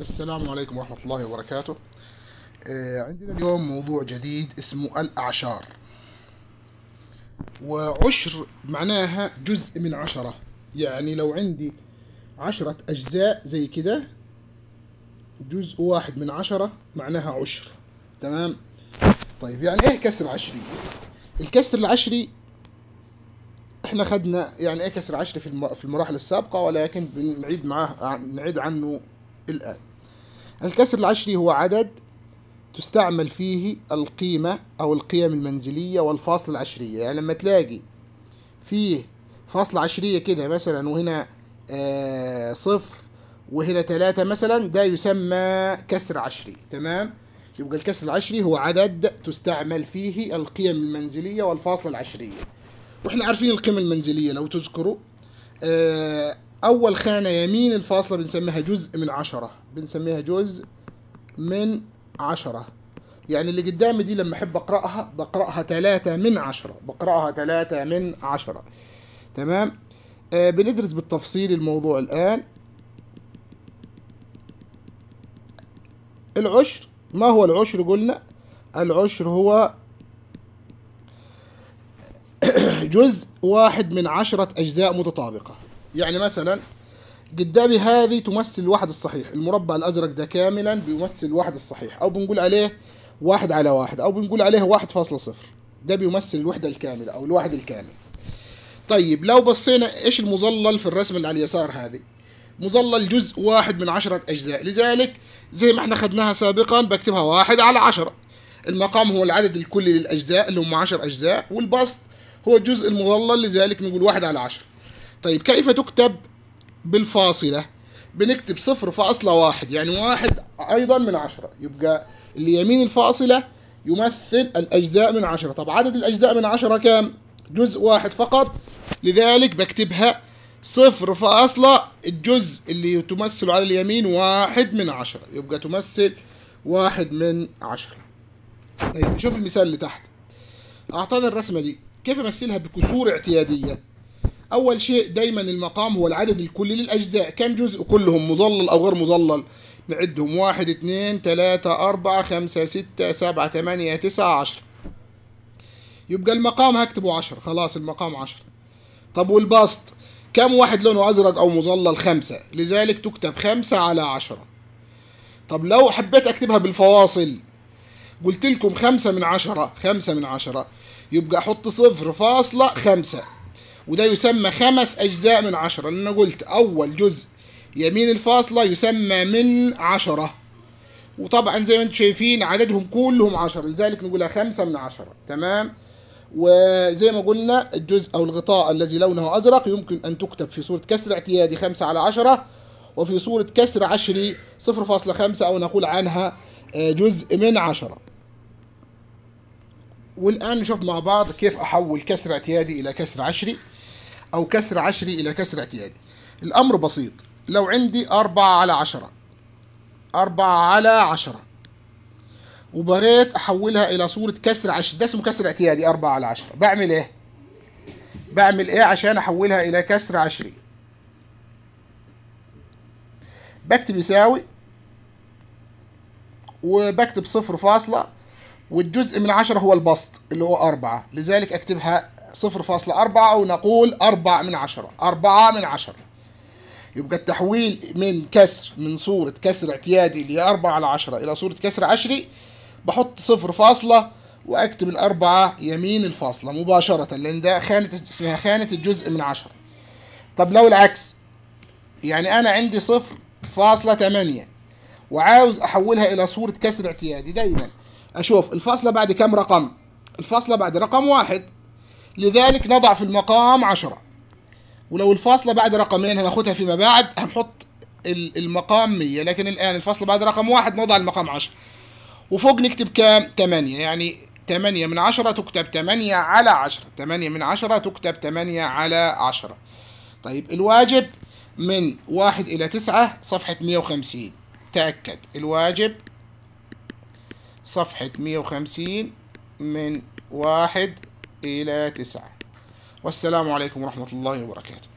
السلام عليكم ورحمة الله وبركاته آه، عندنا اليوم موضوع جديد اسمه الأعشار وعشر معناها جزء من عشرة يعني لو عندي عشرة أجزاء زي كده جزء واحد من عشرة معناها عشر تمام طيب يعني ايه كسر عشري الكسر العشري احنا خدنا يعني ايه كسر عشري في المراحل السابقة ولكن بنعيد معاه نعيد عنه الآن الكسر العشري هو عدد تستعمل فيه القيمة أو القيم المنزلية والفاصلة العشرية يعني لما تلاقي فيه فاصلة عشرية كده مثلا وهنا آه صفر وهنا ثلاثة مثلا ده يسمى كسر عشري تمام يبقى الكسر العشري هو عدد تستعمل فيه القيم المنزلية والفاصلة العشرية واحنا عارفين القيم المنزلية لو تذكروا آه أول خانة يمين الفاصلة بنسميها جزء من عشرة بنسميها جزء من عشرة يعني اللي قدامي دي لما أحب أقرأها بقرأها 3 من عشرة بقرأها 3 من عشرة تمام آه بندرس بالتفصيل الموضوع الآن العشر ما هو العشر قلنا العشر هو جزء واحد من عشرة أجزاء متطابقة يعني مثلا قدامي هذه تمثل الواحد الصحيح المربع الازرق ده كاملا بيمثل الواحد الصحيح او بنقول عليه واحد على واحد او بنقول عليه واحد فاصلة صفر ده بيمثل الوحدة الكاملة او الواحد الكامل طيب لو بصينا ايش المظلل في الرسم اللي على اليسار هذه مظلل جزء واحد من عشرة اجزاء لذلك زي ما احنا خدناها سابقا بكتبها واحد على عشرة المقام هو العدد الكلي للاجزاء اللي هم عشر اجزاء والبسط هو الجزء المظلل لذلك نقول واحد على عشرة طيب كيف تكتب بالفاصلة بنكتب صفر فاصلة واحد يعني واحد أيضا من عشرة يبقى اللي يمين الفاصلة يمثل الأجزاء من عشرة طب عدد الأجزاء من عشرة كام؟ جزء واحد فقط لذلك بكتبها صفر فاصلة الجزء اللي تمثل على اليمين واحد من عشرة يبقى تمثل واحد من عشرة طيب نشوف المثال اللي تحت أعطانا الرسمة دي كيف أمثلها بكسور اعتيادية؟ أول شيء دايما المقام هو العدد الكلي للأجزاء كم جزء كلهم مظلل أو غير مظلل نعدهم واحد 2 3 أربعة خمسة ستة سبعة 8 تسعة عشر يبقى المقام هكتبه عشر خلاص المقام عشر طب والبسط كم واحد لونه أزرق أو مظلل خمسة لذلك تكتب خمسة على عشرة طب لو حبيت أكتبها بالفواصل قلت لكم خمسة من عشرة خمسة من عشرة يبقى أحط صفر فاصلة خمسة وده يسمى خمس أجزاء من عشرة لأن أنا قلت أول جزء يمين الفاصلة يسمى من عشرة وطبعا زي ما انتم شايفين عددهم كلهم عشرة لذلك نقولها خمسة من عشرة تمام وزي ما قلنا الجزء أو الغطاء الذي لونه أزرق يمكن أن تكتب في صورة كسر اعتيادي خمسة على عشرة وفي صورة كسر عشري صفر فاصلة خمسة أو نقول عنها آه، جزء من عشرة والان نشوف مع بعض كيف احول كسر اعتيادي الى كسر عشري او كسر عشري الى كسر اعتيادي الامر بسيط لو عندي 4 على 10 4 على 10 وبغيت احولها الى صوره كسر عشري ده اسمه كسر اعتيادي 4 على 10 بعمل ايه بعمل ايه عشان احولها الى كسر عشري بكتب يساوي وبكتب صفر فاصله والجزء من عشرة هو البسط اللي هو أربعة لذلك أكتبها صفر فاصلة أربعة ونقول أربعة من عشرة أربعة من عشرة يبقى التحويل من كسر من صورة كسر اعتيادي اللي هي أربعة على عشرة إلى صورة كسر عشري بحط صفر فاصلة وأكتب الأربعة يمين الفاصلة مباشرة لأن ده خانة اسمها خانة الجزء من عشرة طب لو العكس يعني أنا عندي صفر فاصلة تمانية وعاوز أحولها إلى صورة كسر اعتيادي دايما أشوف الفاصلة بعد كم رقم الفاصلة بعد رقم واحد لذلك نضع في المقام عشرة ولو الفاصلة بعد رقمين هناخدها فيما بعد هنحط المقام مية لكن الآن الفاصلة بعد رقم واحد نضع المقام عشرة وفوق نكتب كام تمانية يعني تمانية من عشرة تكتب تمانية على عشرة تمانية من عشرة تكتب تمانية على عشرة طيب الواجب من واحد إلى تسعة صفحة مية وخمسين تأكد الواجب صفحة 150 من واحد إلى تسعة والسلام عليكم ورحمة الله وبركاته